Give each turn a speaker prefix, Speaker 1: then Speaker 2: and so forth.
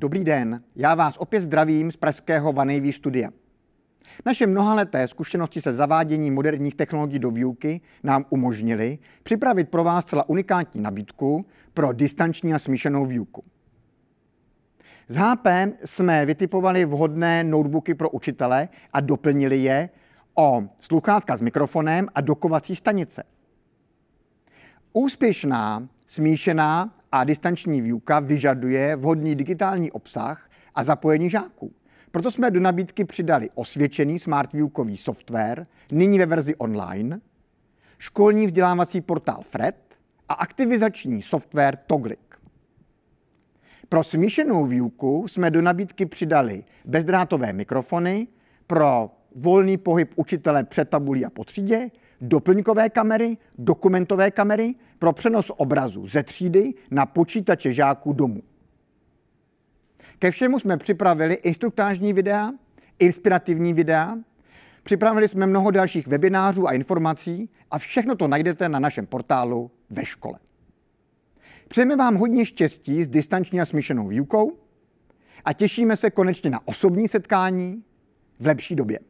Speaker 1: Dobrý den, já vás opět zdravím z pražského Vanejví studia. Naše mnohaleté zkušenosti se zavádění moderních technologií do výuky nám umožnily připravit pro vás celá unikátní nabídku pro distanční a smíšenou výuku. Z HP jsme vytipovali vhodné notebooky pro učitele a doplnili je o sluchátka s mikrofonem a dokovací stanice. Úspěšná, smíšená a distanční výuka vyžaduje vhodný digitální obsah a zapojení žáků. Proto jsme do nabídky přidali osvědčený smart výukový software, nyní ve verzi online, školní vzdělávací portál FRED a aktivizační software Toglik. Pro smíšenou výuku jsme do nabídky přidali bezdrátové mikrofony pro volný pohyb učitele před tabulí a po třídě, doplňkové kamery, dokumentové kamery pro přenos obrazu ze třídy na počítače žáků domů. Ke všemu jsme připravili instruktážní videa, inspirativní videa, připravili jsme mnoho dalších webinářů a informací a všechno to najdete na našem portálu ve škole. Přejeme vám hodně štěstí s distanční a smíšenou výukou a těšíme se konečně na osobní setkání v lepší době.